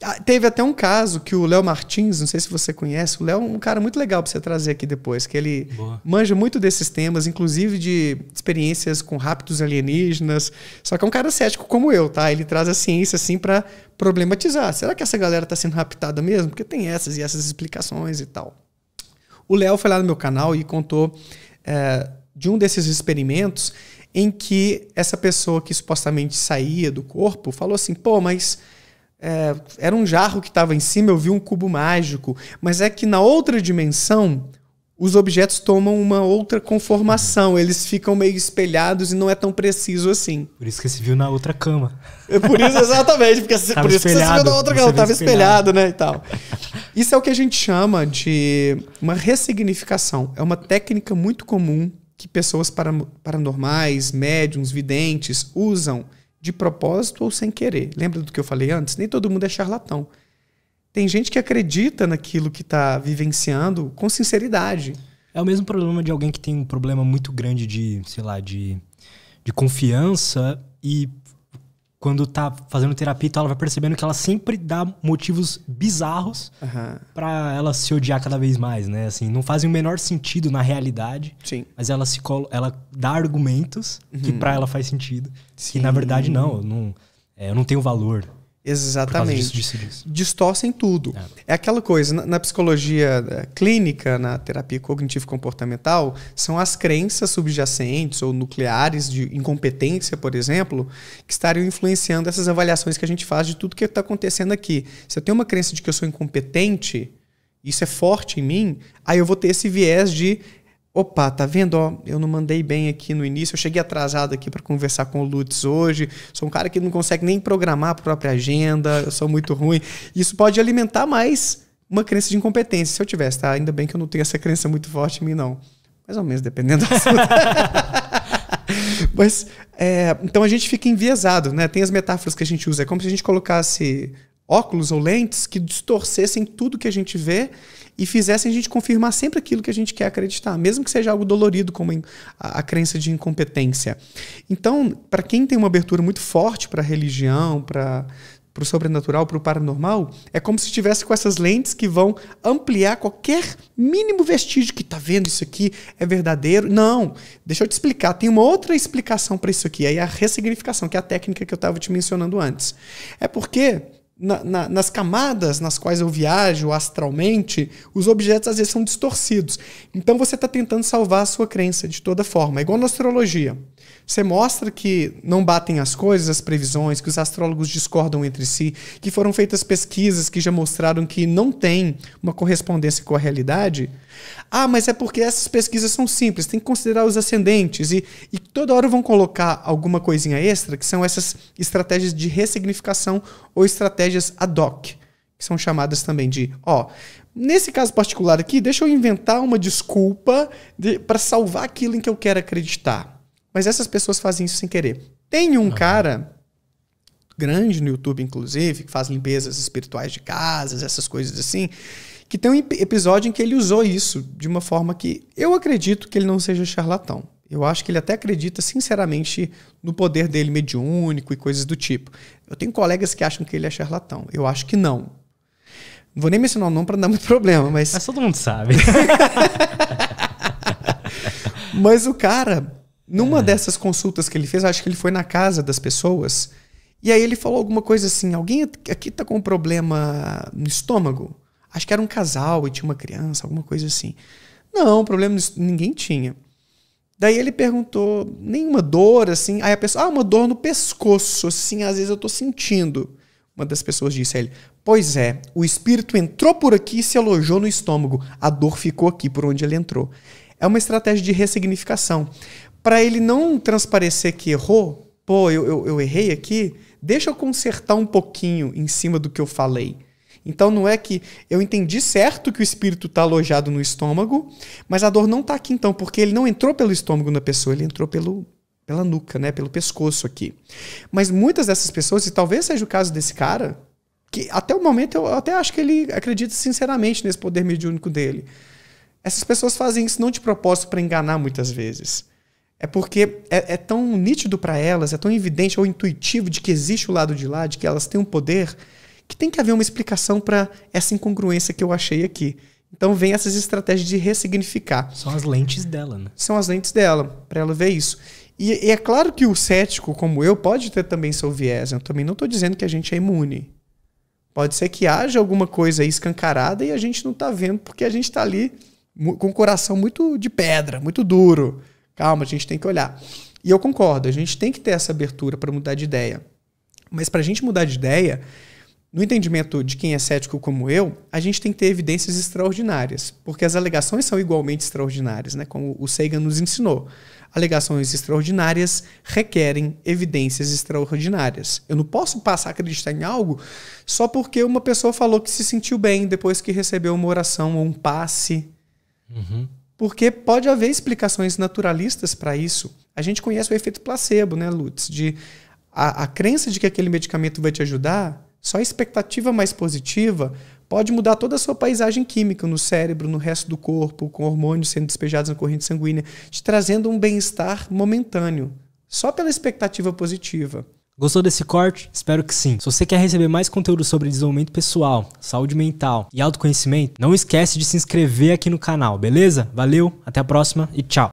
Ah, teve até um caso que o Léo Martins, não sei se você conhece, o Léo é um cara muito legal para você trazer aqui depois, que ele Boa. manja muito desses temas, inclusive de experiências com raptos alienígenas. Só que é um cara cético como eu, tá? Ele traz a ciência assim para problematizar. Será que essa galera tá sendo raptada mesmo? Porque tem essas e essas explicações e tal. O Léo foi lá no meu canal e contou é, de um desses experimentos em que essa pessoa que supostamente saía do corpo falou assim: pô, mas é, era um jarro que estava em cima, eu vi um cubo mágico. Mas é que na outra dimensão, os objetos tomam uma outra conformação. Eles ficam meio espelhados e não é tão preciso assim. Por isso que se viu na outra cama. É por isso, exatamente. Porque tava por isso que você se viu na outra cama. Estava espelhado. espelhado, né? E tal. Isso é o que a gente chama de uma ressignificação. É uma técnica muito comum que pessoas paranormais, médiums, videntes usam de propósito ou sem querer. Lembra do que eu falei antes? Nem todo mundo é charlatão. Tem gente que acredita naquilo que está vivenciando com sinceridade. É o mesmo problema de alguém que tem um problema muito grande de, sei lá, de, de confiança e quando tá fazendo terapia então ela vai percebendo que ela sempre dá motivos bizarros uhum. para ela se odiar cada vez mais, né? Assim, não fazem o menor sentido na realidade. Sim. Mas ela se colo... ela dá argumentos uhum. que para ela faz sentido. Sim. Que na verdade não, não, é, eu não tenho valor. Exatamente. Disso, disso, disso. Distorcem tudo. É. é aquela coisa, na, na, psicologia eh, clínica, na terapia cognitivo-comportamental, são as crenças subjacentes ou nucleares de incompetência, por exemplo, que estariam influenciando essas avaliações que a gente faz de tudo que está acontecendo aqui. Se eu tenho uma crença de que eu sou incompetente, isso é forte em mim, aí eu vou ter esse viés de Opa, tá vendo? Ó, eu não mandei bem aqui no início. Eu cheguei atrasado aqui para conversar com o Lutz hoje. Sou um cara que não consegue nem programar a própria agenda. Eu sou muito ruim. Isso pode alimentar mais uma crença de incompetência. Se eu tivesse, tá? Ainda bem que eu não tenho essa crença muito forte em mim, não. Mais ou menos, dependendo do assunto. Mas, é, então a gente fica enviesado, né? Tem as metáforas que a gente usa. É como se a gente colocasse óculos ou lentes que distorcessem tudo que a gente vê e fizessem a gente confirmar sempre aquilo que a gente quer acreditar, mesmo que seja algo dolorido, como a, crença de incompetência. Então, para quem tem uma abertura muito forte para a religião, para o sobrenatural, para o paranormal, é como se estivesse com essas lentes que vão ampliar qualquer mínimo vestígio que está vendo isso aqui é verdadeiro. Não, deixa eu te explicar, tem uma outra explicação para isso aqui, aí é a ressignificação, que é a técnica que eu estava te mencionando antes. É porque na, na, nas camadas nas quais eu viajo astralmente, os objetos às vezes são distorcidos. Então você está tentando salvar a sua crença de toda forma. É igual na astrologia. Você mostra que não batem as coisas, as previsões, que os astrólogos discordam entre si, que foram feitas pesquisas que já mostraram que não tem uma correspondência com a realidade. Ah, mas é porque essas pesquisas são simples, tem que considerar os ascendentes e, e toda hora vão colocar alguma coisinha extra, que são essas estratégias de ressignificação ou estratégias estratégias ad hoc, que são chamadas também de, ó, nesse caso particular aqui, deixa eu inventar uma desculpa de, para salvar aquilo em que eu quero acreditar. Mas essas pessoas fazem isso sem querer. Tem um ah. cara grande no YouTube, inclusive, que faz limpezas espirituais de casas, essas coisas assim, que tem um episódio em que ele usou isso de uma forma que eu acredito que ele não seja charlatão. Eu acho que ele até acredita sinceramente no poder dele mediúnico e coisas do tipo. Eu tenho colegas que acham que ele é charlatão. Eu acho que não. Não vou nem mencionar o nome para não dar muito problema, mas. Mas todo mundo sabe. mas o cara, numa é. dessas consultas que ele fez, acho que ele foi na casa das pessoas. E aí ele falou alguma coisa assim: alguém aqui tá com um problema no estômago? Acho que era um casal e tinha uma criança, alguma coisa assim. Não, problema ninguém tinha. Daí ele perguntou, nenhuma dor, assim. Aí a pessoa, ah, uma dor no pescoço, assim, às vezes eu tô sentindo. Uma das pessoas disse a ele, pois é, o espírito entrou por aqui e se alojou no estômago. A dor ficou aqui por onde ele entrou. É uma estratégia de ressignificação. Para ele não transparecer que errou, pô, eu, eu, eu errei aqui, deixa eu consertar um pouquinho em cima do que eu falei. Então não é que eu entendi certo que o espírito está alojado no estômago, mas a dor não está aqui então, porque ele não entrou pelo estômago na pessoa, ele entrou pelo, pela nuca, né, pelo pescoço aqui. Mas muitas dessas pessoas, e talvez seja o caso desse cara, que até o momento eu até acho que ele acredita sinceramente nesse poder mediúnico dele. Essas pessoas fazem isso não de propósito para enganar muitas vezes. É porque é, é tão nítido para elas, é tão evidente ou intuitivo de que existe o lado de lá, de que elas têm um poder que tem que haver uma explicação para essa incongruência que eu achei aqui. Então vem essas estratégias de ressignificar. São as lentes dela, né? São as lentes dela, para ela ver isso. E, e, é claro que o cético, como eu, pode ter também seu viés. Né? Eu também não estou dizendo que a gente é imune. Pode ser que haja alguma coisa aí escancarada e a gente não está vendo porque a gente está ali com o coração muito de pedra, muito duro. Calma, a gente tem que olhar. E eu concordo, a gente tem que ter essa abertura para mudar de ideia. Mas para a gente mudar de ideia, no entendimento de quem é cético como eu, a gente tem que ter evidências extraordinárias, porque as alegações são igualmente extraordinárias, né? como o Sagan nos ensinou. Alegações extraordinárias requerem evidências extraordinárias. Eu não posso passar a acreditar em algo só porque uma pessoa falou que se sentiu bem depois que recebeu uma oração ou um passe. Uhum. Porque pode haver explicações naturalistas para isso. A gente conhece o efeito placebo, né, Lutz? De a, a crença de que aquele medicamento vai te ajudar só a expectativa mais positiva pode mudar toda a sua paisagem química no cérebro, no resto do corpo, com hormônios sendo despejados na corrente sanguínea, te trazendo um bem-estar momentâneo, só pela expectativa positiva. Gostou desse corte? Espero que sim. Se você quer receber mais conteúdo sobre desenvolvimento pessoal, saúde mental e autoconhecimento, não esquece de se inscrever aqui no canal, beleza? Valeu, até a próxima e tchau.